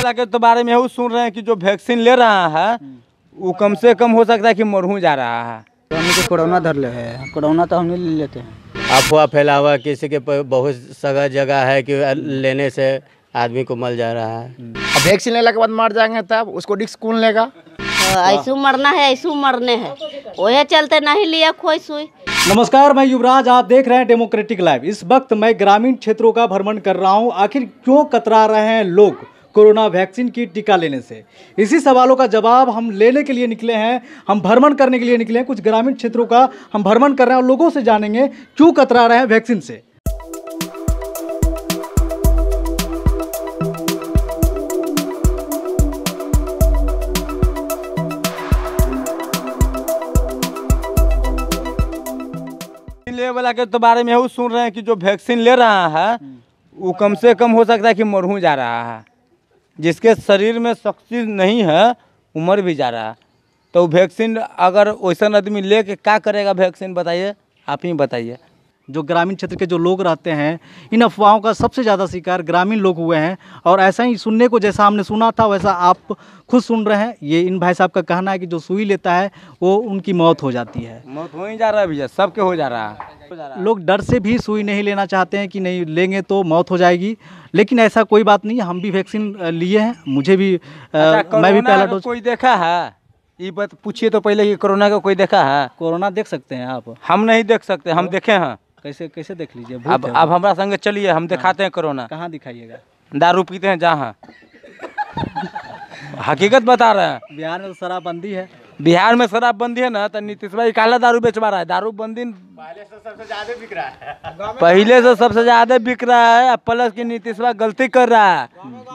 वाला के तो बारे में सुन रहे हैं कि जो वैक्सीन ले रहा है हम्म। वो कम से कम हो सकता है कि मरहू जा रहा है तो हमें तो कोरोना धर ले है कोरोना तो हम नहीं ले लेते हैं अफवाह फैला हुआ किसी के बहुत सगा जगह है कि लेने से आदमी को मर जा रहा है हम्म। अब वैक्सीन लेने के बाद मर जाएंगे तब उसको डिस्क कौन लेगा हाँ, ऐसू मरना है ऐसू मरने है वही चलते नहीं लिया कोई सुई नमस्कार मैं युवराज आप देख रहे हैं डेमोक्रेटिक लाइव इस वक्त मैं ग्रामीण क्षेत्रों का भ्रमण कर रहा हूं आखिर क्यों कतरा रहे हैं लोग कोरोना वैक्सीन की टीका लेने से इसी सवालों का जवाब हम लेने के लिए निकले हैं हम भ्रमण करने के लिए निकले हैं कुछ ग्रामीण क्षेत्रों का हम भ्रमण कर रहे हैं और लोगों से जानेंगे क्यों कतरा रहे हैं वैक्सीन से वाला के तो बारे में सुन रहे हैं कि जो वैक्सीन ले रहा है वो कम से कम हो सकता है कि मरहू जा रहा है जिसके शरीर में शक्ति नहीं है उम्र भी जा रहा है तो वैक्सीन अगर वैसा आदमी ले के क्या करेगा वैक्सीन बताइए आप ही बताइए जो ग्रामीण क्षेत्र के जो लोग रहते हैं इन अफवाहों का सबसे ज़्यादा शिकार ग्रामीण लोग हुए हैं और ऐसा ही सुनने को जैसा हमने सुना था वैसा आप खुद सुन रहे हैं ये इन भाई साहब का कहना है कि जो सुई लेता है वो उनकी मौत हो जाती है मौत हो ही जा रहा है भैया सबके हो जा रहा है लोग डर से भी सुई नहीं लेना चाहते हैं कि नहीं लेंगे तो मौत हो जाएगी लेकिन ऐसा कोई बात नहीं हम भी वैक्सीन लिए हैं मुझे भी अच्छा, मैं भी पहला डोज कोई देखा है ये बात पूछिए तो पहले कि कोरोना का कोई देखा है कोरोना देख सकते हैं आप हम नहीं देख सकते हम तो- देखे हैं कैसे कैसे देख लीजिए अब अब हमारा संग चलिए हम दिखाते हैं हाँ। कोरोना कहाँ दिखाइएगा दारू पीते हैं जहाँ हकीकत बता रहे हैं बिहार में तो शराबबंदी है बिहार में शराबबंदी है ना तो नीतीश भाई काला दारू बेचवा रहा है दारू बंदी पहले से सबसे ज्यादा बिक रहा है पहले से सबसे ज्यादा बिक रहा है प्लस की नीतीश भाई गलती कर रहा है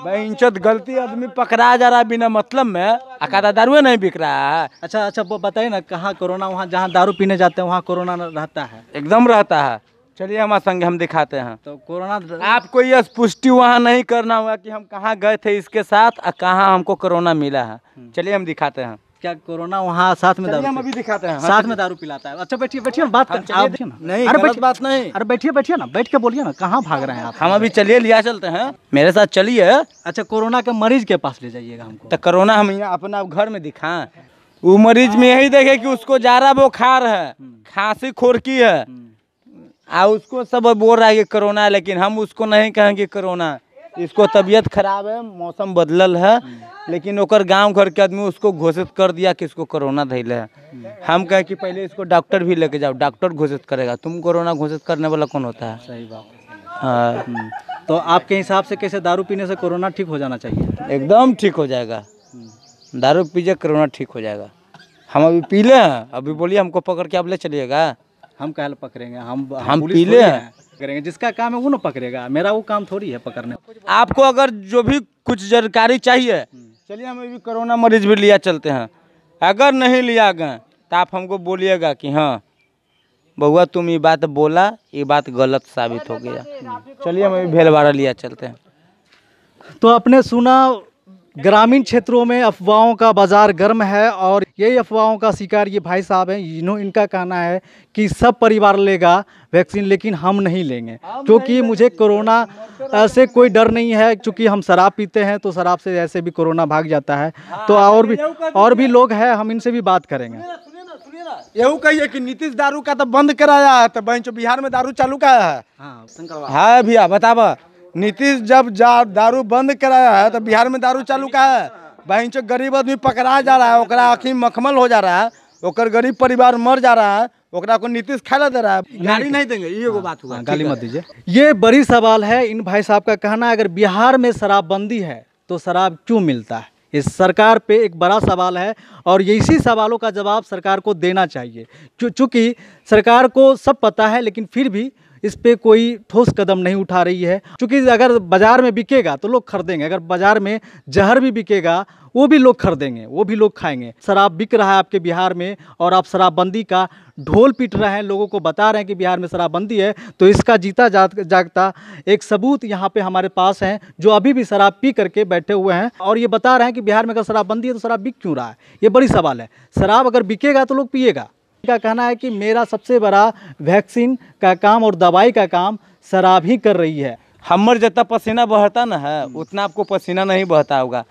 बहनचोद गलती आदमी पकड़ा जा रहा है बिना मतलब में अकादा दारू नहीं बिक रहा है अच्छा अच्छा बताइए ना कहाँ कोरोना वहाँ जहाँ दारू पीने जाते हैं वहाँ कोरोना रहता है एकदम रहता है चलिए हमारे संगे हम दिखाते हैं तो कोरोना आपको यह पुष्टि वहाँ नहीं करना हुआ कि हम कहाँ गए थे इसके साथ और कहाँ हमको कोरोना मिला है हम्म। चलिए हम दिखाते हैं क्या कोरोना वहाँ साथ में दारू हम अभी दिखाते हैं साथ में दारू पिलाता है अच्छा बैठिए बैठिए बात आप नहीं अरे बात नहीं अरे बैठिए बैठिए ना बैठ के बोलिए ना कहाँ भाग रहे हैं आप हम अभी चलिए लिया चलते हैं मेरे साथ चलिए अच्छा कोरोना के मरीज के पास ले जाइएगा हमको तो कोरोना हम यहाँ अपना घर में दिखाएं वो मरीज में यही देखे कि उसको जारा बुखार है हम्म। खांसी खोरकी है हम्म। आ उसको सब बोल रहा है कि कोरोना है लेकिन हम उसको नहीं कहेंगे कोरोना इसको तबीयत खराब है मौसम बदलल है लेकिन ओकर गांव घर के आदमी उसको घोषित कर दिया कि इसको कोरोना धैल है हम कहें कि पहले इसको डॉक्टर भी लेके जाओ डॉक्टर घोषित करेगा तुम कोरोना घोषित करने वाला कौन होता है सही बात हाँ तो आपके हिसाब से कैसे दारू पीने से कोरोना ठीक हो जाना चाहिए एकदम ठीक हो जाएगा दारू पीजिए कोरोना ठीक हो जाएगा हम अभी पी लें अभी बोलिए हमको पकड़ के आप ले चलिएगा हम कहल पकड़ेंगे हम हम पीले हैं करेंगे जिसका काम है वो ना पकड़ेगा मेरा वो काम थोड़ी है पकड़ने आपको अगर जो भी कुछ जानकारी चाहिए चलिए हम अभी कोरोना मरीज भी लिया चलते हैं अगर नहीं लिया गए तो आप हमको बोलिएगा कि हाँ बउआ तुम ये बात बोला ये बात गलत साबित हो गया चलिए हम अभी भेलवाड़ा लिया चलते हैं तो आपने सुना ग्रामीण क्षेत्रों में अफवाहों का बाज़ार गर्म है और यही अफवाहों का शिकार ये भाई साहब हैं इन्हों इनका कहना है कि सब परिवार लेगा वैक्सीन लेकिन हम नहीं लेंगे क्योंकि मुझे कोरोना से कोई डर नहीं है क्योंकि हम शराब पीते हैं तो शराब से ऐसे भी कोरोना भाग जाता है हाँ, तो और भी और भी लोग हैं हम इनसे भी बात करेंगे यहू कहिए कि नीतीश दारू का तो बंद कराया है तो बिहार में दारू चालू का है हाँ भैया बताबा नीतीश जब जा दारू बंद कराया है तो बिहार में दारू चालू का है बहन चो गरीब आदमी पकड़ा जा रहा है ओकरा आखि मखमल हो जा रहा है ओकर गरीब परिवार मर जा रहा है ओकरा को नीतीश खाला दे रहा है गाली नहीं देंगे हाँ, ये वो बात हुआ हाँ, गाली मत दीजिए ये बड़ी सवाल है इन भाई साहब का कहना अगर बिहार में शराबबंदी है तो शराब क्यों मिलता है इस सरकार पे एक बड़ा सवाल है और ये इसी सवालों का जवाब सरकार को देना चाहिए चूँकि सरकार को सब पता है लेकिन फिर भी इस पर कोई ठोस कदम नहीं उठा रही है क्योंकि अगर बाज़ार में बिकेगा तो लोग खरीदेंगे अगर बाज़ार में जहर भी बिकेगा वो भी लोग खरीदेंगे वो भी लोग खाएंगे शराब बिक रहा है आपके बिहार में और आप शराबबंदी का ढोल पीट रहे हैं लोगों को बता रहे हैं कि बिहार में शराबबंदी है तो इसका जीता जाग जागता एक सबूत यहाँ पे हमारे पास है जो अभी भी शराब पी करके बैठे हुए हैं और ये बता रहे हैं कि बिहार में अगर शराबबंदी है तो शराब बिक क्यों रहा है ये बड़ी सवाल है शराब अगर बिकेगा तो लोग पिएगा का कहना है कि मेरा सबसे बड़ा वैक्सीन का काम और दवाई का काम शराब ही कर रही है हमर जितना पसीना बहता ना है उतना आपको पसीना नहीं बहता होगा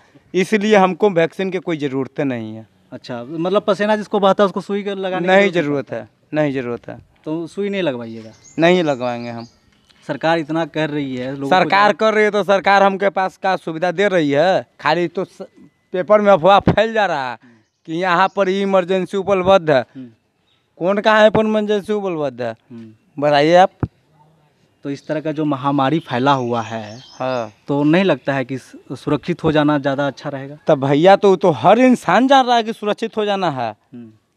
इसलिए हमको वैक्सीन की कोई ज़रूरत नहीं है अच्छा मतलब पसीना जिसको बहता है उसको सुई लगा नहीं ज़रूरत है नहीं ज़रूरत है तो सुई नहीं लगवाइएगा नहीं लगवाएंगे हम सरकार इतना कर रही है लोगों सरकार कर रही है तो सरकार हमके पास का सुविधा दे रही है खाली तो पेपर में अफवाह फैल जा रहा है कि यहाँ पर इमरजेंसी उपलब्ध है हम्म। कौन कहाँ है अपन मंजर से बोलवा हम्म। बताइए आप तो इस तरह का जो महामारी फैला हुआ है हाँ तो नहीं लगता है कि सुरक्षित हो जाना ज़्यादा अच्छा रहेगा तब भैया तो तो हर इंसान जान रहा है कि सुरक्षित हो जाना है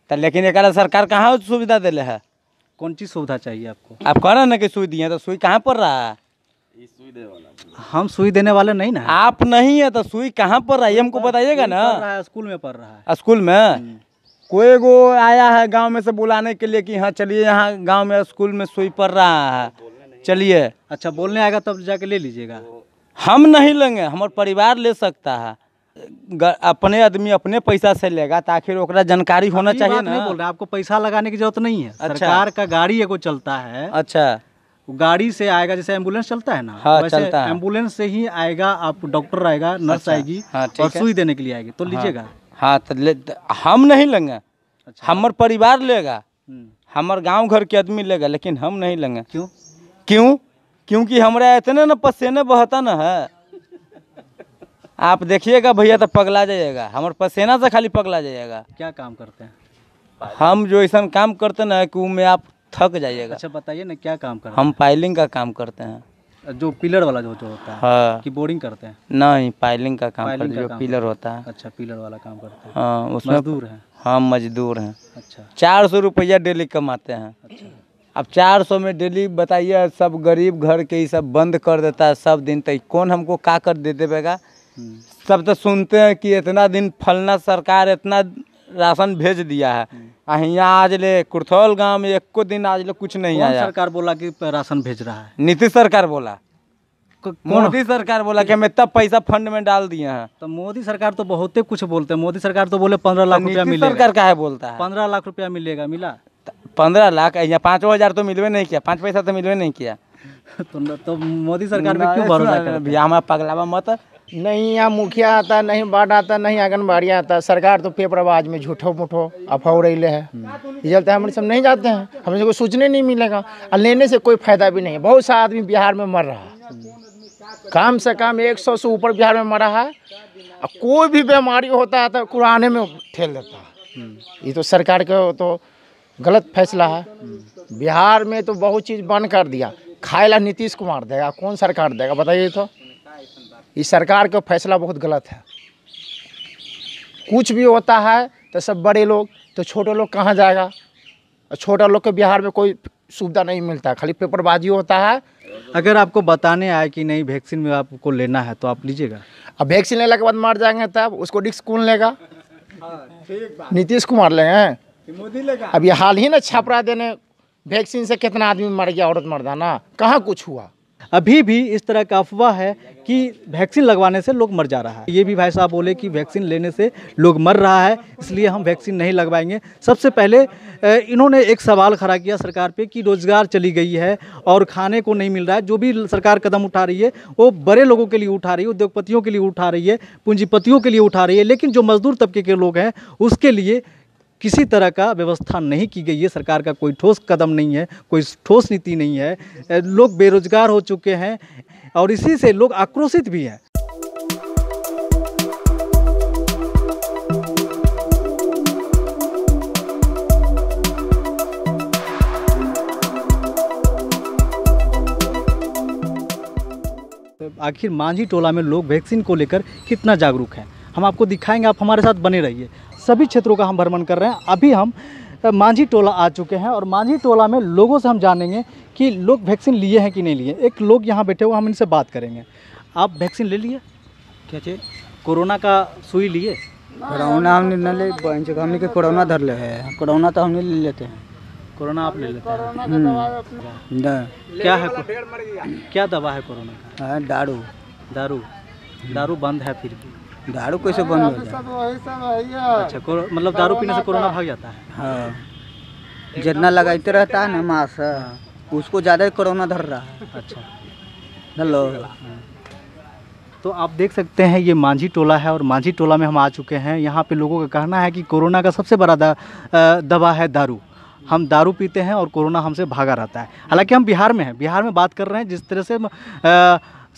तो लेकिन एक सरकार कहाँ सुविधा दे है कौन चीज़ सुविधा चाहिए आपको आप कह रहे ना कि सुई दिए तो सुई कहाँ पर रहा है हम सुई देने वाले नहीं ना आप नहीं है तो सुई कहाँ पर रहा है हमको बताइएगा ना स्कूल में पढ़ रहा है स्कूल में हम्म। कोई गो आया है गांव में से बुलाने के लिए कि हाँ चलिए यहाँ गांव में स्कूल में सुई पड़ रहा है चलिए अच्छा बोलने आएगा तब जाके ले लीजिएगा हम नहीं लेंगे हमारे परिवार ले सकता है अपने आदमी अपने पैसा से लेगा तो आखिर ओकरा जानकारी होना चाहिए ना बोल रहे आपको पैसा लगाने की जरूरत नहीं है अच्छा। सरकार का गाड़ी एगो चलता है अच्छा गाड़ी से आएगा जैसे एम्बुलेंस चलता है ना हाँ, वैसे चलता है एम्बुलेंस से ही आएगा आप डॉक्टर आएगा अच्छा। नर्स अच्छा, आएगी हाँ, और सुई देने के लिए आएगी तो हाँ। लीजिएगा हाँ तो ले हम नहीं लेंगे अच्छा। हमर परिवार लेगा हमार हम्म। गांव घर के आदमी लेगा लेकिन हम नहीं लेंगे क्यों क्यों क्योंकि हमारा इतने ना पसीने बहता ना है आप देखिएगा भैया तो पगला जाइएगा हमारे पसीना से खाली पगला जाइएगा क्या काम करते हैं हम जो ऐसा काम करते ना कि आप थक जाइएगा अच्छा बताइए ना क्या काम करते हम पाइलिंग का काम करते हैं जो पिलर वाला जो होता है हाँ कि बोरिंग करते हैं नहीं पाइलिंग का काम पाइलिंग का जो काम पिलर होता है अच्छा पिलर वाला काम करते हैं हाँ उसमें मजदूर हैं हाँ मजदूर हैं अच्छा चार सौ रुपया डेली कमाते हैं अच्छा अब चार सौ में डेली बताइए सब गरीब घर के ही सब बंद कर देता है सब दिन तक तो कौन हमको का कर दे देगा हम्म। सब तो सुनते हैं कि इतना दिन फलना सरकार इतना राशन भेज दिया है हम्म। यहाँ आज ले कुर्थौल गांव में एको दिन आज ले कुछ नहीं आया सरकार बोला कि राशन भेज रहा है नीतीश सरकार बोला मोदी सरकार बोला कि हमें तब पैसा फंड में डाल दिए हैं तो मोदी सरकार तो बहुत कुछ बोलते हैं मोदी सरकार तो बोले पंद्रह लाख तो रुपया मिलेगा सरकार का है बोलता है पंद्रह लाख रुपया मिलेगा मिला पंद्रह लाख यहाँ पाँच हजार तो मिलवे नहीं किया पाँच पैसा तो मिलवे नहीं किया तो, तो मोदी सरकार में क्यों भरोसा हमारा पगलावा मत नहीं यहाँ मुखिया आता नहीं वार्ड आता नहीं आंगनबाड़ी आता सरकार तो आवाज में झूठो मुठो अफाव रही है चलते हम सब नहीं जाते हैं हमें को सोचने नहीं मिलेगा और लेने से कोई फायदा भी नहीं बहुत सा आदमी बिहार में मर रहा कम से कम एक सौ से ऊपर बिहार में मरा है और कोई भी बीमारी होता है तो कुराने में ठेल देता है ये तो सरकार का तो गलत फैसला है बिहार में तो बहुत चीज़ बंद कर दिया खाए नीतीश कुमार देगा कौन सरकार देगा बताइए तो ये सरकार का फैसला बहुत गलत है कुछ भी होता है तो सब बड़े लोग तो छोटे लोग कहाँ जाएगा और छोटा लोग के बिहार में कोई सुविधा नहीं मिलता खाली पेपरबाजी होता है अगर आपको बताने आए कि नहीं वैक्सीन में आपको लेना है तो आप लीजिएगा अब वैक्सीन लेने के बाद मर जाएंगे तब उसको रिक्स कौन लेगा हाँ, नीतीश कुमार लेंगे मोदी लेगा अब ये हाल ही ना छपरा देने वैक्सीन से कितना आदमी मर गया औरत मर्दाना कहाँ कुछ हुआ अभी भी इस तरह का अफवाह है कि वैक्सीन लगवाने से लोग मर जा रहा है ये भी भाई साहब बोले कि वैक्सीन लेने से लोग मर रहा है इसलिए हम वैक्सीन नहीं लगवाएंगे सबसे पहले इन्होंने एक सवाल खड़ा किया सरकार पे कि रोज़गार चली गई है और खाने को नहीं मिल रहा है जो भी सरकार कदम उठा रही है वो बड़े लोगों के लिए उठा रही है उद्योगपतियों के लिए उठा रही है पूंजीपतियों के लिए उठा रही है लेकिन जो मजदूर तबके के लोग हैं उसके लिए किसी तरह का व्यवस्था नहीं की गई है सरकार का कोई ठोस कदम नहीं है कोई ठोस नीति नहीं है लोग बेरोजगार हो चुके हैं और इसी से लोग आक्रोशित भी हैं आखिर मांझी टोला में लोग वैक्सीन को लेकर कितना जागरूक हैं हम आपको दिखाएंगे आप हमारे साथ बने रहिए सभी क्षेत्रों का हम भ्रमण कर रहे हैं अभी हम मांझी टोला आ चुके हैं और मांझी टोला में लोगों से हम जानेंगे कि लोग वैक्सीन लिए हैं कि नहीं लिए एक लोग यहाँ बैठे हुए हम इनसे बात करेंगे आप वैक्सीन ले लिए क्या चाहिए कोरोना का सुई लिए कोरोना हमने न ले हमने के कोरोना धर ले है कोरोना तो हमने ले लेते हैं कोरोना आप ले लेते हैं हम्म। क्या है क्या दवा है कोरोना का हाँ, दारू दारू दारू बंद है फिर भी दारू कैसे बंद हो जाए अच्छा मतलब दारू पीने से कोरोना भाग जाता है हाँ जितना लगाते रहता है ना मास हाँ। उसको ज़्यादा कोरोना धर रहा है अच्छा हेलो हाँ। तो आप देख सकते हैं ये मांझी टोला है और मांझी टोला में हम आ चुके हैं यहाँ पे लोगों का कहना है कि कोरोना का सबसे बड़ा दा, दवा है दारू हम दारू पीते हैं और कोरोना हमसे भागा रहता है हालांकि हम बिहार में हैं बिहार में बात कर रहे हैं जिस तरह से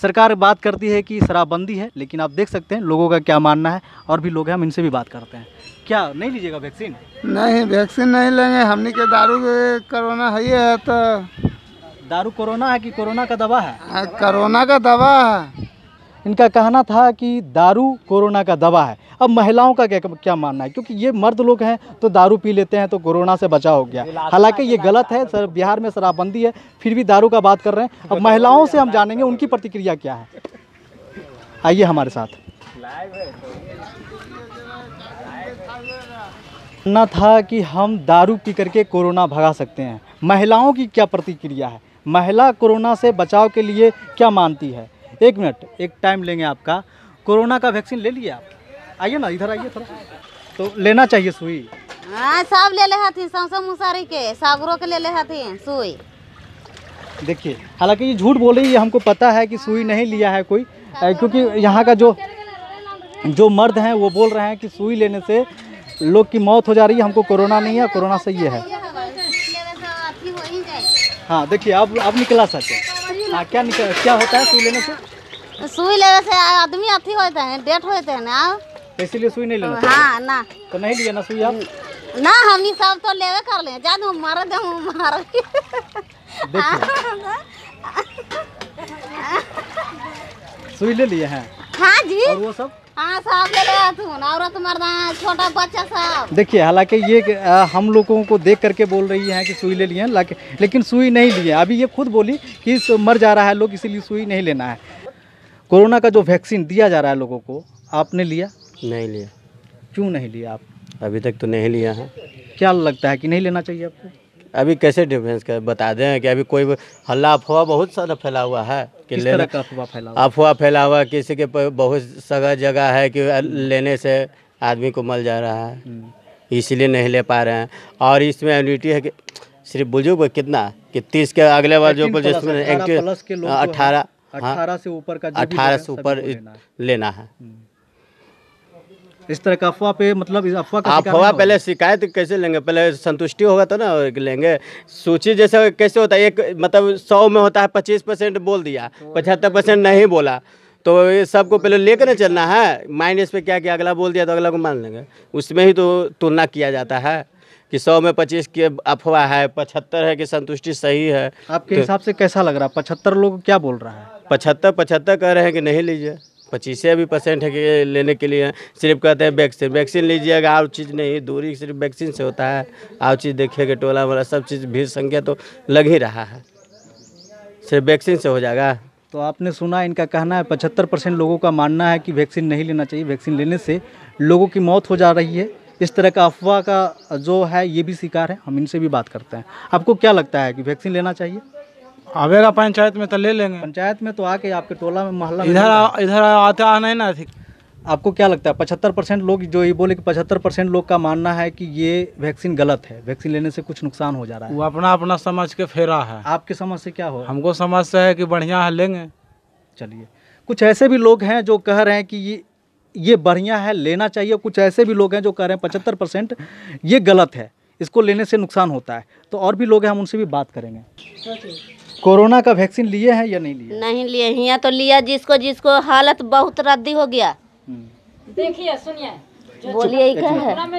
सरकार बात करती है कि शराबबंदी है लेकिन आप देख सकते हैं लोगों का क्या मानना है और भी लोग हैं हम इनसे भी बात करते हैं क्या नहीं लीजिएगा वैक्सीन नहीं वैक्सीन नहीं लेंगे हमने के दारू कोरोना है ही है तो दारू कोरोना है कि कोरोना का दवा है कोरोना हाँ, का दवा है इनका कहना था कि दारू कोरोना का दवा है अब महिलाओं का क्या क्या मानना है क्योंकि ये मर्द लोग हैं तो दारू पी लेते हैं तो कोरोना से बचा हो गया हालांकि ये गलत है सर तो- बिहार में शराबबंदी है फिर भी दारू का बात कर रहे हैं अब महिलाओं से हम जानेंगे उनकी प्रतिक्रिया क्या है आइए हमारे साथ ना था कि हम दारू पी करके कोरोना भगा सकते हैं महिलाओं की क्या प्रतिक्रिया है महिला कोरोना से बचाव के लिए क्या मानती है एक मिनट एक टाइम लेंगे आपका कोरोना का वैक्सीन ले लिए आप आइए ना इधर आइए थोड़ा तो लेना चाहिए सुई हाँ सब ले ले हथी सौसा मुसारी के सागरों के ले ले हथी सुई देखिए हालांकि ये झूठ बोल रही है हमको पता है कि सुई नहीं लिया है कोई हाँ, क्योंकि यहाँ का जो जो मर्द हैं वो बोल रहे हैं कि सुई लेने से लोग की मौत हो जा रही है हमको कोरोना नहीं है कोरोना से ये है हाँ देखिए अब अब निकला सकते हाँ क्या निकल क्या होता है सुई लेने से सुई लेने से आदमी अथी होते हैं डेट होते हैं ना इसीलिए सुई नहीं लेना हाँ ना तो नहीं लिया ना सुई आप ना हम ही सब तो लेवे कर ले जान हम मर दे हम मर सुई ले लिए हैं हाँ जी और वो सब हाँ सब ले लिया तू औरत मर्दा छोटा बच्चा सब देखिए हालांकि ये आ, हम लोगों को देख करके बोल रही है कि सुई ले लिए हैं लेकिन सुई नहीं लिए अभी ये खुद बोली कि मर जा रहा है लोग इसीलिए सुई नहीं लेना है कोरोना का जो वैक्सीन दिया जा रहा है लोगों को आपने लिया नहीं लिया क्यों नहीं लिया आप अभी तक तो नहीं लिया है क्या लगता है कि नहीं लेना चाहिए आपको अभी कैसे डिफेंस कर बता दें कि अभी कोई हल्ला अफवाह बहुत सारा फैला हुआ है कि का अफवाह फैला अफवाह फैला हुआ किसी के बहुत सगा जगह है कि लेने से आदमी को मल जा रहा है हम्म। इसलिए नहीं ले पा रहे हैं और इसमें एनिटी है कि सिर्फ बुजुर्ग कितना कि तीस के अगले बार जो जिसमें अठारह हाँ। अठारह से ऊपर का अठारह से ऊपर लेना है हम्म। इस तरह का अफवाह पे मतलब अफवाह का अफवाह पहले शिकायत कैसे लेंगे पहले संतुष्टि होगा तो ना लेंगे सूची जैसे कैसे होता है एक मतलब सौ में होता है पच्चीस परसेंट बोल दिया तो पचहत्तर परसेंट नहीं बोला तो ये सबको पहले लेकर ना चलना है माइनस पे पर क्या किया अगला बोल दिया तो अगला को मान लेंगे उसमें ही तो तुलना किया जाता है कि सौ में पच्चीस की अफवाह है पचहत्तर है कि संतुष्टि सही है आपके तो हिसाब से कैसा लग रहा है पचहत्तर लोग क्या बोल रहा है पचहत्तर पचहत्तर कह रहे हैं कि नहीं लीजिए पच्चीस भी परसेंट है कि लेने के लिए सिर्फ कहते हैं वैक्सीन वैक्सीन लीजिएगा और चीज़ नहीं दूरी सिर्फ वैक्सीन से होता है और चीज़ देखिएगा टोला वाला सब चीज़ भीड़ संख्या तो लग ही रहा है सिर्फ वैक्सीन से हो जाएगा तो आपने सुना इनका कहना है पचहत्तर परसेंट लोगों का मानना है कि वैक्सीन नहीं लेना चाहिए वैक्सीन लेने से लोगों की मौत हो जा रही है इस तरह का अफवाह का जो है ये भी शिकार है हम इनसे भी बात करते हैं आपको क्या लगता है कि वैक्सीन लेना चाहिए आवेगा पंचायत में तो ले लेंगे पंचायत में तो आके आपके टोला में मोहल्ला इधर इधर आ, आना आता नहीं ना थी आपको क्या लगता है पचहत्तर परसेंट लोग जो ये बोले कि पचहत्तर परसेंट लोग का मानना है कि ये वैक्सीन गलत है वैक्सीन लेने से कुछ नुकसान हो जा रहा है वो अपना अपना समझ के फेरा है आपके समझ से क्या हो हमको समझ से है कि बढ़िया है लेंगे चलिए कुछ ऐसे भी लोग हैं जो कह रहे हैं कि ये ये बढ़िया है लेना चाहिए कुछ ऐसे भी लोग हैं जो कह रहे हैं पचहत्तर परसेंट ये गलत है इसको लेने से नुकसान होता है तो और भी लोग हैं हम उनसे भी बात करेंगे कोरोना का वैक्सीन लिए हैं या नहीं लिए नहीं लिए यहाँ तो लिया जिसको जिसको हालत बहुत रद्दी हो गया हम्म। देखिए सुनिए बोलिए में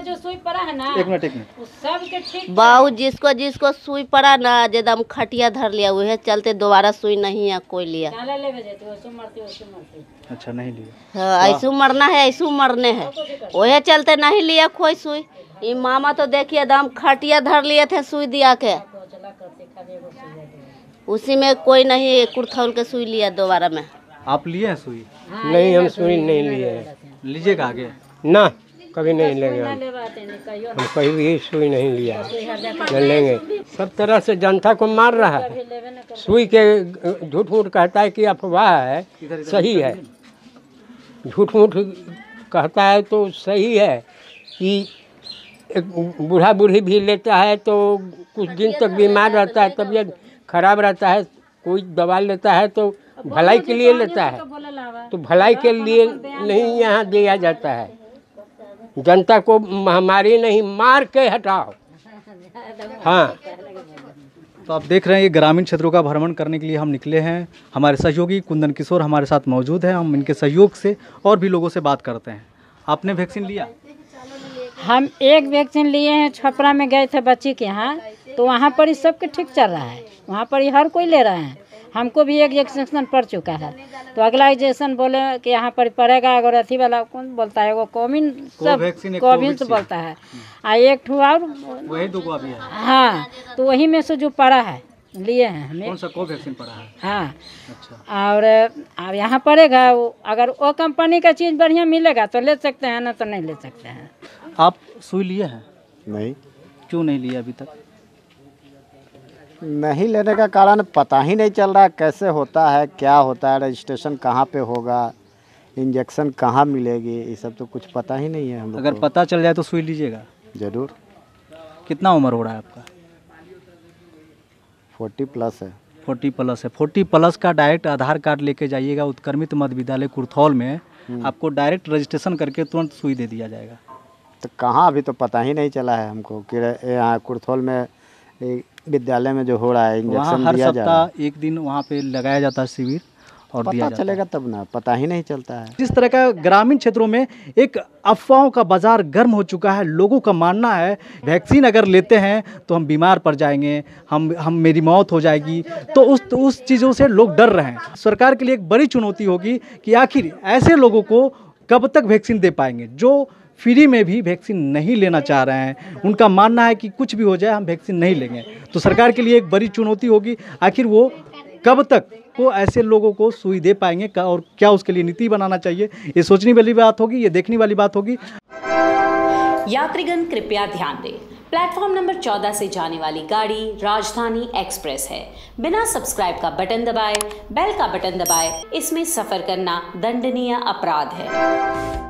जो है एक मिनट एक मिनट बाबू जिसको जिसको सुई पड़ा ना एकदम खटिया धर लिया वह चलते दोबारा सुई नहीं है कोई लिया तो अच्छा नहीं लिया हाँ, ऐसे मरना है ऐसे मरने है वह चलते नहीं लिया कोई सुई ये मामा तो देखिए एकदम खटिया धर लिए थे सुई दिया के उसी में कोई नहीं कुरथौल के सुई लिया दोबारा में आप लिए हैं सुई हाँ, नहीं हम सुई नहीं लिए हैं लीजिएगा आगे ना कभी नहीं लेंगे हम हम भी सुई नहीं लिया है लेंगे सब तरह से जनता को मार रहा है सुई के झूठ मूठ कहता है कि अफवाह है सही है झूठ मूठ कहता है तो सही है कि बूढ़ा बूढ़ी भी लेता है तो कुछ दिन तक बीमार रहता है तबियत खराब रहता है कोई दवा लेता है तो भलाई के लिए लेता है तो, तो भलाई के लिए तो नहीं यहाँ दिया जाता है जनता को महामारी नहीं मार के हटाओ हाँ तो आप देख रहे हैं ये ग्रामीण क्षेत्रों का भ्रमण करने के लिए हम निकले हैं हमारे सहयोगी कुंदन किशोर हमारे साथ मौजूद हैं हम इनके सहयोग से और भी लोगों से बात करते हैं आपने वैक्सीन लिया हम एक वैक्सीन लिए हैं छपरा में गए थे बच्ची के यहाँ तो वहाँ पर ही सबके ठीक चल रहा है वहाँ पर ही हर कोई ले रहे हैं हमको भी एक इंजेक्शन पड़ चुका है तो अगला इंजेक्शन बोले कि यहाँ पर पड़ेगा अगर अथी वाला कौन बोलता है वो कोविन सब कोविन से बोलता है आ एक ठू और वही दो हाँ तो वही में से जो पड़ा है लिए हैं हमें कौन सा कोवैक्सीन पड़ा है हाँ अच्छा और अब यहाँ पड़ेगा अगर वो कंपनी का चीज़ बढ़िया मिलेगा तो ले सकते हैं ना तो नहीं ले सकते हैं आप सुई लिए हैं नहीं क्यों नहीं लिया अभी तक नहीं लेने का कारण पता ही नहीं चल रहा कैसे होता है क्या होता है रजिस्ट्रेशन कहाँ पे होगा इंजेक्शन कहाँ मिलेगी ये सब तो कुछ पता ही नहीं है हम अगर पता चल जाए तो सुई लीजिएगा ज़रूर कितना उम्र हो रहा है आपका फोर्टी प्लस है फोर्टी प्लस है फोर्टी प्लस का डायरेक्ट आधार कार्ड लेके जाइएगा उत्क्रमित मध्य विद्यालय कुर्थौल में हम्म। आपको डायरेक्ट रजिस्ट्रेशन करके तुरंत सुई दे दिया जाएगा तो कहाँ अभी तो पता ही नहीं चला है हमको कि यहाँ कुर्थौल में विद्यालय में जो हो रहा है इंजेक्शन हर है एक दिन वहाँ पे लगाया जाता है शिविर और पता दिया चलेगा तब ना पता ही नहीं चलता है जिस तरह का ग्रामीण क्षेत्रों में एक अफवाहों का बाजार गर्म हो चुका है लोगों का मानना है वैक्सीन अगर लेते हैं तो हम बीमार पड़ जाएंगे हम हम मेरी मौत हो जाएगी तो उस तो उस चीज़ों से लोग डर रहे हैं सरकार के लिए एक बड़ी चुनौती होगी कि आखिर ऐसे लोगों को कब तक वैक्सीन दे पाएंगे जो फ्री में भी वैक्सीन नहीं लेना चाह रहे हैं उनका मानना है कि कुछ भी हो जाए हम वैक्सीन नहीं लेंगे तो सरकार के लिए एक बड़ी चुनौती होगी आखिर वो कब तक को ऐसे लोगों को सुई दे पाएंगे और क्या उसके लिए नीति बनाना चाहिए ये सोचने वाली बात होगी ये देखने वाली बात होगी यात्रीगण कृपया ध्यान दें प्लेटफॉर्म नंबर 14 से जाने वाली गाड़ी राजधानी एक्सप्रेस है बिना सब्सक्राइब का बटन दबाए बेल का बटन दबाए इसमें सफर करना दंडनीय अपराध है